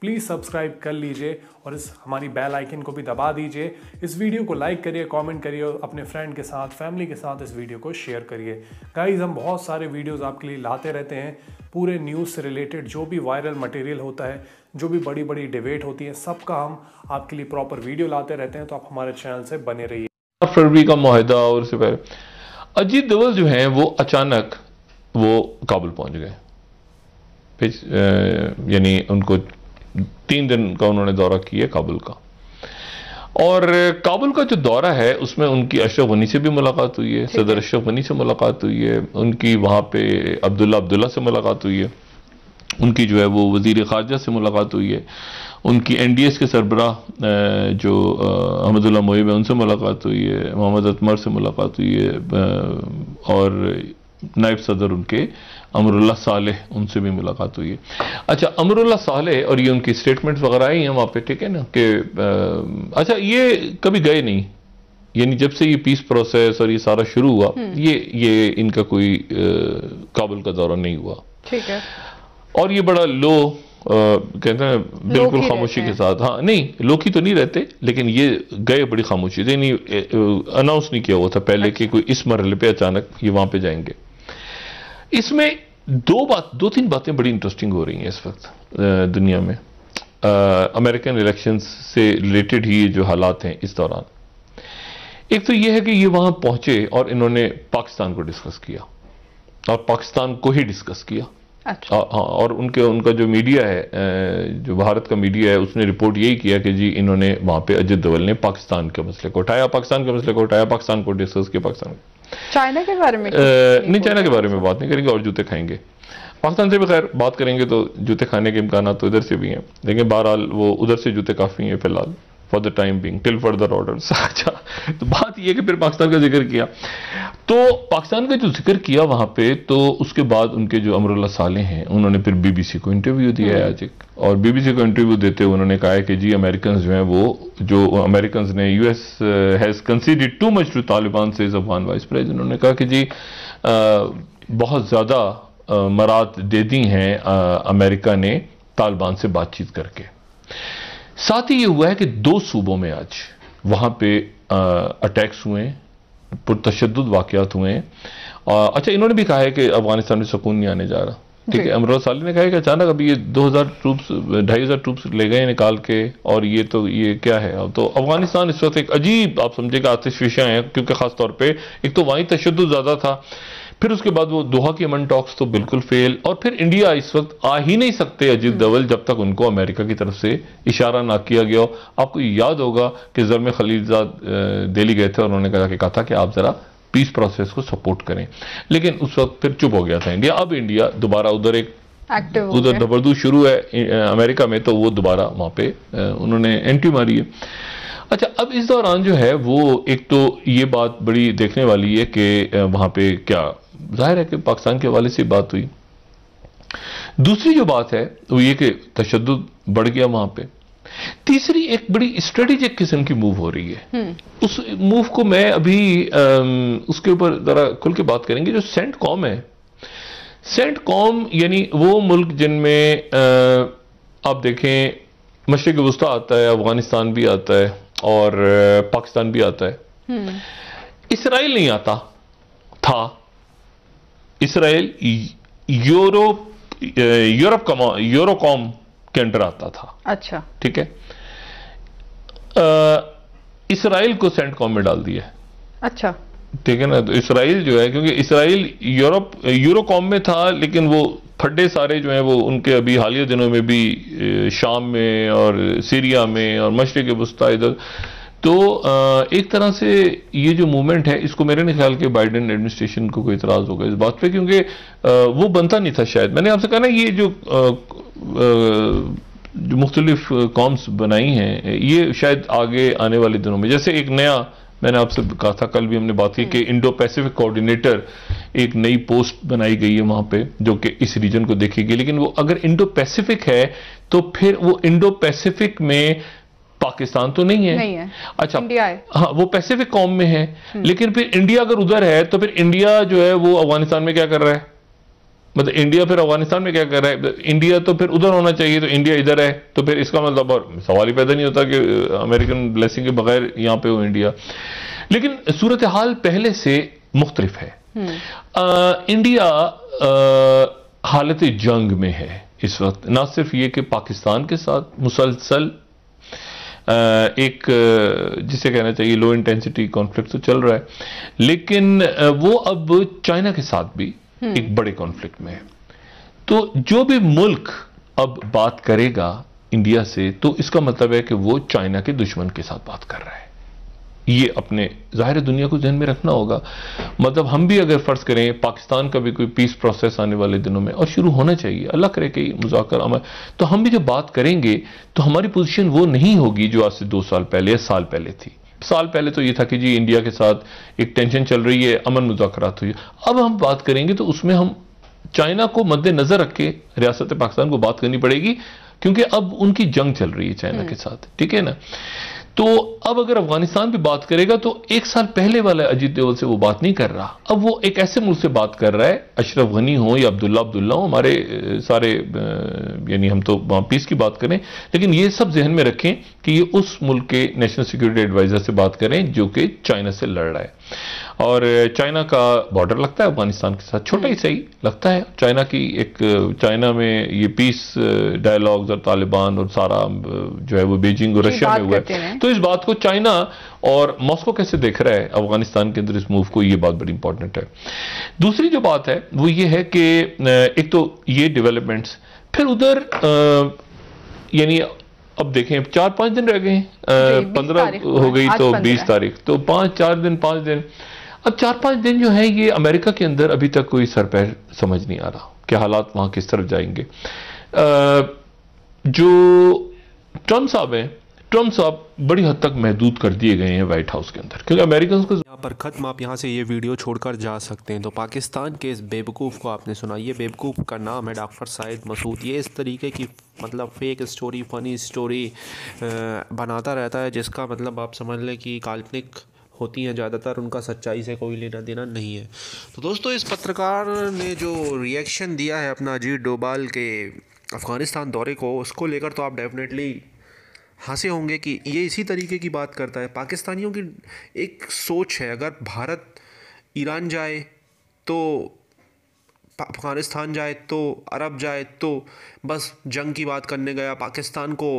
Please subscribe कर लीजिए और इस हमारी बेल आइकन को भी दबा दीजिए इस वीडियो को लाइक करिए कमेंट करिए और अपने फ्रेंड के साथ फैमिली के साथ इस वीडियो को शेयर करिए गाइज हम बहुत सारे वीडियोस आपके लिए लाते रहते हैं पूरे न्यूज़ से रिलेटेड जो भी वायरल मटेरियल होता है जो भी बड़ी बड़ी डिबेट होती है सबका हम आपके लिए प्रॉपर वीडियो लाते रहते हैं तो आप हमारे चैनल से बने रहिए फरवरी का माहिदा और उससे पहले अजीत दवल जो है वो अचानक वो काबुल पहुंच गए यानी उनको तीन दिन का उन्होंने दौरा किया काबुल का और काबुल का जो दौरा है उसमें उनकी अशरफ गनी से भी मुलाकात हुई है सदर अशरफ गनी से मुलाकात हुई है उनकी वहाँ पे अब्दुल्ला अब्दुल्ला से मुलाकात हुई है उनकी जो है वो वजीर खारजा से मुलाकात हुई है उनकी एन डी एस के सरबराह जो अहमदुल्ला मोहिब है उनसे मुलाकात हुई है मोहम्मद अतमर से मुलाकात हुई है और नायब सदर उनके अमरुल्ला साले उनसे भी मुलाकात हुई है अच्छा अमरुल्ला साले और ये उनकी स्टेटमेंट्स वगैरह आई हैं वहाँ पे ठीक है ना कि अच्छा ये कभी गए नहीं यानी जब से ये पीस प्रोसेस और ये सारा शुरू हुआ हम्म। ये ये इनका कोई आ, काबुल का दौरा नहीं हुआ ठीक है और ये बड़ा लो आ, कहते हैं बिल्कुल खामोशी के साथ हाँ नहीं लोकी तो नहीं रहते लेकिन ये गए बड़ी खामोशी थी नहीं अनाउंस नहीं किया हुआ था पहले अच्छा। कि कोई इस मरहले पे अचानक ये वहां पे जाएंगे इसमें दो बात दो तीन बातें बड़ी इंटरेस्टिंग हो रही हैं इस वक्त दुनिया में अमेरिकन इलेक्शंस से रिलेटेड ही जो हालात हैं इस दौरान एक तो यह है कि ये वहां पहुंचे और इन्होंने पाकिस्तान को डिस्कस किया और पाकिस्तान को ही डिस्कस किया अच्छा। आ, हाँ और उनके उनका जो मीडिया है जो भारत का मीडिया है उसने रिपोर्ट यही किया कि जी इन्होंने वहां पे अजित धवल ने पाकिस्तान के मसले को उठाया पाकिस्तान के मसले को उठाया पाकिस्तान को डिस्कस किया पाकिस्तान को चाइना के बारे में नहीं चाइना के बारे में बात नहीं करेंगे और जूते खाएंगे पाकिस्तान से भी खैर बात करेंगे तो जूते खाने के इम्कान तो इधर से भी हैं लेकिन बहरहाल वो उधर से जूते काफ़ी हैं फिलहाल for the time being till further order अच्छा तो बात यह कि फिर पाकिस्तान का जिक्र किया तो पाकिस्तान का जो जिक्र किया वहाँ पे तो उसके बाद उनके जो अमरुल्ला साले हैं उन्होंने फिर बीबीसी को इंटरव्यू दिया है हम्म। आज एक और बीबीसी को इंटरव्यू देते हुए उन्होंने कहा है कि जी अमेरिकन जो हैं वो जो अमेरिकन ने U S has conceded too much to Taliban से अफगान वाइस प्रेजिडेंट उन्होंने कहा कि जी आ, uh, बहुत ज़्यादा uh, मरात दे दी हैं अमेरिका uh, ने तालिबान से बातचीत करके साथ ही ये हुआ है कि दो सूबों में आज वहाँ पे अटैक्स हुए पुरतशद वाकत हुए हैं अच्छा इन्होंने भी कहा है कि अफगानिस्तान में सुकून नहीं आने जा रहा ठीक है अमरोज साली ने कहा है कि अचानक अभी ये 2000 ट्रूप्स ढाई हजार ट्रूप्स ले गए निकाल के और ये तो ये क्या है अब तो अफगानिस्तान इस वक्त एक अजीब आप समझे कि आतिश विषय है क्योंकि खासतौर पर एक तो वहीं तशद ज़्यादा था फिर उसके बाद वो दोहा के अमन टॉक्स तो बिल्कुल फेल और फिर इंडिया इस वक्त आ ही नहीं सकते अजीत हम्म। धवल जब तक उनको अमेरिका की तरफ से इशारा ना किया गया आपको याद होगा कि जरम खलीजा दिल्ली गए थे और उन्होंने कहा कि कहा था कि आप ज़रा पीस प्रोसेस को सपोर्ट करें लेकिन उस वक्त फिर चुप हो गया था इंडिया अब इंडिया दोबारा उधर एक उधर धबरदू शुरू है अमेरिका में तो वो दोबारा वहाँ पे उन्होंने एंट्री मारी है अच्छा अब इस दौरान जो है वो एक तो ये बात बड़ी देखने वाली है कि वहाँ पे क्या जाहिर है कि पाकिस्तान के हवाले से बात हुई दूसरी जो बात है वो ये कि तशद बढ़ गया वहां पर तीसरी एक बड़ी स्ट्रेटेजिक किस्म की मूव हो रही है हम्म। उस मूव को मैं अभी अम, उसके ऊपर जरा खुल के बात करेंगे जो सेंट कॉम है सेंट कॉम यानी वो मुल्क जिनमें आप देखें मशरक वस्ता आता है अफगानिस्तान भी आता है और पाकिस्तान भी आता है हम्म। इसराइल नहीं आता था इसराइल यूरोप यूरोप कमा यूरोकॉम के अंडर आता था अच्छा ठीक है इसराइल को सेंट कॉम में डाल दिया अच्छा ठीक है ना तो इसराइल जो है क्योंकि इसराइल यूरोप यूरोकॉम में था लेकिन वो फड्डे सारे जो हैं वो उनके अभी हालिया दिनों में भी शाम में और सीरिया में और मशरक़ वस्ता इधर तो एक तरह से ये जो मूवमेंट है इसको मेरे नहीं ख्याल कि बाइडेन एडमिनिस्ट्रेशन को कोई इतराज़ होगा इस बात पे क्योंकि वो बनता नहीं था शायद मैंने आपसे कहा ना ये जो जो मुख्तलिफ कॉम्स बनाई हैं ये शायद आगे आने वाले दिनों में जैसे एक नया मैंने आपसे कहा था कल भी हमने बात की हम्म। कि इंडो पैसिफिक कोऑर्डिनेटर एक नई पोस्ट बनाई गई है वहां पे जो कि इस रीजन को देखेगी लेकिन वो अगर इंडो पैसिफिक है तो फिर वो इंडो पैसिफिक में पाकिस्तान तो नहीं है, नहीं है। अच्छा इंडिया है। हाँ वो पैसिफिक कॉम में है हम्म। लेकिन फिर इंडिया अगर उधर है तो फिर इंडिया जो है वो अफगानिस्तान में क्या कर रहा है मतलब इंडिया फिर अफगानिस्तान में क्या कर रहा है इंडिया मतलब तो फिर उधर होना चाहिए तो इंडिया इधर है तो फिर इसका मतलब और सवाल ही पैदा नहीं होता कि अमेरिकन ब्लेसिंग के बगैर यहाँ पे हो इंडिया लेकिन सूरत हाल पहले से मुख्तलिफ है आ, इंडिया आ, हालत जंग में है इस वक्त ना सिर्फ ये कि पाकिस्तान के साथ मुसलसल एक जिसे कहना चाहिए लो इंटेंसिटी कॉन्फ्लिक्ट तो चल रहा है लेकिन वो अब चाइना के साथ भी हम्म। एक बड़े कॉन्फ्लिक्ट में है तो जो भी मुल्क अब बात करेगा इंडिया से तो इसका मतलब है कि वो चाइना के दुश्मन के साथ बात कर रहा है ये अपने ज़ाहिर दुनिया को जहन में रखना होगा मतलब हम भी अगर फ़र्ज़ करें पाकिस्तान का भी कोई पीस प्रोसेस आने वाले दिनों में और शुरू होना चाहिए अल्लाह करे कि मुजाकर अमल तो हम भी जब बात करेंगे तो हमारी पोजीशन वो नहीं होगी जो आज से दो साल पहले या साल पहले थी साल पहले तो ये था कि जी इंडिया के साथ एक टेंशन चल रही है अमन मुजाकर हुई अब हम बात करेंगे तो उसमें हम चाइना को मद्देनज़र रख के रियासत पाकिस्तान को बात करनी पड़ेगी क्योंकि अब उनकी जंग चल रही है चाइना के हम्म। साथ ठीक है ना तो अब अगर अफगानिस्तान पे बात करेगा तो एक साल पहले वाला अजीत देवल से वो बात नहीं कर रहा अब वो एक ऐसे मुल्क से बात कर रहा है अशरफ गनी हो या अब्दुल्ला अब्दुल्ला हो हमारे सारे यानी हम तो वहां पीस की बात करें लेकिन ये सब जहन में रखें कि ये उस मुल्क के नेशनल सिक्योरिटी एडवाइजर से बात करें जो कि चाइना से लड़ रहा है और चाइना का बॉर्डर लगता है अफगानिस्तान के साथ छोटा ही हम्म। सही लगता है चाइना की एक चाइना में ये पीस डायलॉग्स uh, और तालिबान और सारा uh, जो है वो बीजिंग और रशिया में हुआ है तो इस बात को चाइना और मॉस्को कैसे देख रहा है अफगानिस्तान के अंदर इस मूव को ये बात बड़ी इंपॉर्टेंट है दूसरी जो बात है वो ये है कि uh, एक तो ये डेवलपमेंट्स फिर उधर यानी अब देखें चार पाँच दिन रह गए पंद्रह हो गई तो बीस तारीख तो पाँच चार दिन पाँच दिन अब चार पांच दिन जो है ये अमेरिका के अंदर अभी तक कोई सरपैर समझ नहीं आ रहा क्या हालात वहां किस तरफ जाएंगे आ, जो ट्रम्प साहब हैं ट्रम्प साहब बड़ी हद तक महदूद कर दिए गए हैं व्हाइट हाउस के अंदर क्योंकि अमेरिकन को यहाँ पर ख़त्म आप यहाँ से ये वीडियो छोड़कर जा सकते हैं तो पाकिस्तान के इस बेवकूफ़ को आपने सुना ये बेवकूफ़ का नाम है डॉक्टर साइद मसूद ये इस तरीके की मतलब फेक स्टोरी फ़नी स्टोरी बनाता रहता है जिसका मतलब आप समझ लें कि काल्पनिक होती हैं ज़्यादातर उनका सच्चाई से कोई लेना देना नहीं है तो दोस्तों इस पत्रकार ने जो रिएक्शन दिया है अपना अजीत डोभाल के अफ़गानिस्तान दौरे को उसको लेकर तो आप डेफिनेटली हंसे होंगे कि ये इसी तरीके की बात करता है पाकिस्तानियों की एक सोच है अगर भारत ईरान जाए तो अफ़गानिस्तान जाए तो अरब जाए तो बस जंग की बात करने गया पाकिस्तान को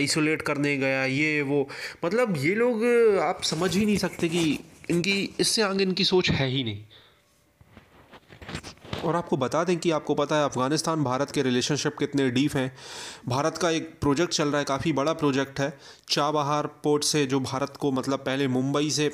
आइसोलेट करने गया ये वो मतलब ये लोग आप समझ ही नहीं सकते कि इनकी इससे आगे इनकी सोच है ही नहीं और आपको बता दें कि आपको पता है अफ़गानिस्तान भारत के रिलेशनशिप कितने डीप हैं भारत का एक प्रोजेक्ट चल रहा है काफ़ी बड़ा प्रोजेक्ट है चाबहार पोर्ट से जो भारत को मतलब पहले मुंबई से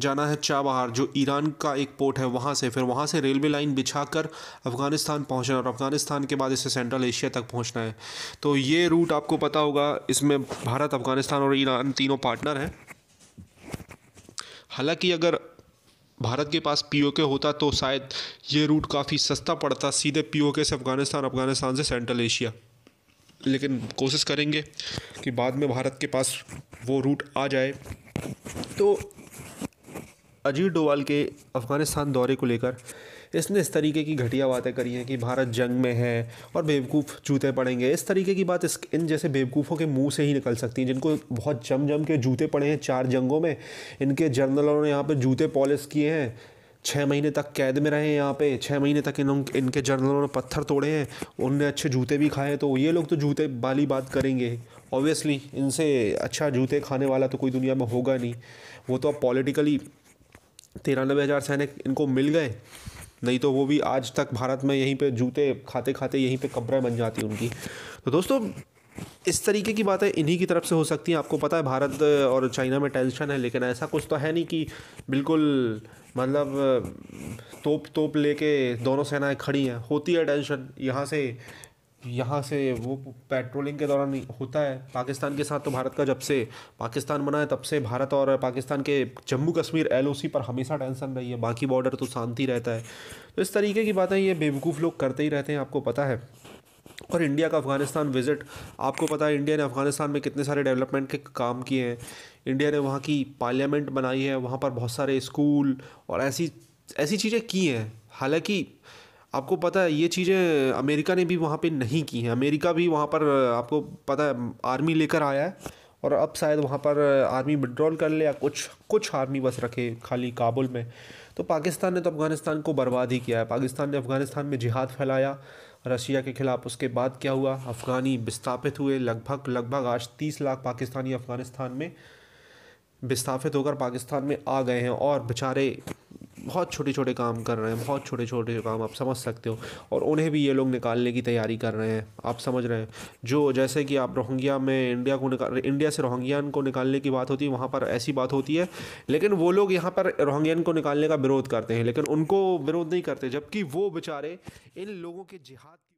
जाना है चाबहार जो ईरान का एक पोर्ट है वहाँ से फिर वहाँ से रेलवे लाइन बिछा कर अफ़गानिस्तान पहुँचना और अफ़गानिस्तान के बाद इसे सेंट्रल एशिया तक पहुँचना है तो ये रूट आपको पता होगा इसमें भारत अफ़गानिस्तान और ईरान तीनों पार्टनर हैं हालांकि अगर भारत के पास पीओके होता तो शायद ये रूट काफ़ी सस्ता पड़ता सीधे पीओके से अफ़गानिस्तान अफ़गानिस्तान से सेंट्रल एशिया लेकिन कोशिश करेंगे कि बाद में भारत के पास वो रूट आ जाए तो अजीत डोवाल के अफ़गानिस्तान दौरे को लेकर इसने इस तरीके की घटिया बातें करी हैं कि भारत जंग में है और बेवकूफ़ जूते पड़ेंगे इस तरीके की बात इस इन जैसे बेवकूफ़ों के मुंह से ही निकल सकती हैं जिनको बहुत जम जम के जूते पड़े हैं चार जंगों में इनके जर्नलों ने यहाँ पर जूते पॉलिश किए हैं छः महीने तक कैद में रहे हैं यहाँ पे छः महीने तक इन इनके जर्नलों ने पत्थर तोड़े हैं उनने अच्छे जूते भी खाए तो ये लोग तो जूते वाली बात करेंगे ऑब्वियसली इनसे अच्छा जूते खाने वाला तो कोई दुनिया में होगा नहीं वो तो अब पॉलिटिकली तिरानबे हज़ार सैनिक इनको मिल गए नहीं तो वो भी आज तक भारत में यहीं पे जूते खाते खाते यहीं पे कब्रें बन जाती उनकी तो दोस्तों इस तरीके की बातें इन्हीं की तरफ से हो सकती हैं आपको पता है भारत और चाइना में टेंशन है लेकिन ऐसा कुछ तो है नहीं कि बिल्कुल मतलब तोप तोप लेके दोनों सेनाएं खड़ी हैं होती है टेंशन यहाँ से यहाँ से वो पेट्रोलिंग के दौरान होता है पाकिस्तान के साथ तो भारत का जब से पाकिस्तान बना है तब से भारत और पाकिस्तान के जम्मू कश्मीर एलओसी पर हमेशा टेंशन रही है बाकी बॉर्डर तो शांति रहता है तो इस तरीके की बातें ये बेवकूफ़ लोग करते ही रहते हैं आपको पता है और इंडिया का अफ़गानिस्तान विज़िट आपको पता है इंडिया ने अफ़गानिस्तान में कितने सारे डेवलपमेंट के काम किए हैं इंडिया ने वहाँ की पार्लियामेंट बनाई है वहाँ पर बहुत सारे स्कूल और ऐसी ऐसी चीज़ें की हैं हालांकि आपको पता है ये चीज़ें अमेरिका ने भी वहाँ पे नहीं की हैं अमेरिका भी वहाँ पर आपको पता है आर्मी लेकर आया है और अब शायद वहाँ पर आर्मी विड्रॉल कर ले या कुछ कुछ आर्मी बस रखे खाली काबुल में तो पाकिस्तान ने तो अफ़गानिस्तान को बर्बाद ही किया है पाकिस्तान ने अफ़गानिस्तान में जिहाद फैलाया रशिया के खिलाफ उसके बाद क्या हुआ अफ़गानी विस्थापित हुए लगभग लगभग आज तीस लाख पाकिस्तानी अफ़गानिस्तान में विस्थापित होकर पाकिस्तान में आ गए हैं और बेचारे बहुत छोटे छोटे काम कर रहे हैं बहुत छोटे छोटे काम आप समझ सकते हो और उन्हें भी ये लोग निकालने की तैयारी कर रहे हैं आप समझ रहे हैं जो जैसे कि आप रोहिंग्या में इंडिया को निकाल इंडिया से रोहिंग्यान को निकालने की बात होती है वहाँ पर ऐसी बात होती है लेकिन वो लोग यहाँ पर रोहिंग्यान को निकालने का विरोध करते हैं लेकिन उनको विरोध नहीं करते जबकि वो बेचारे इन लोगों के जिहाद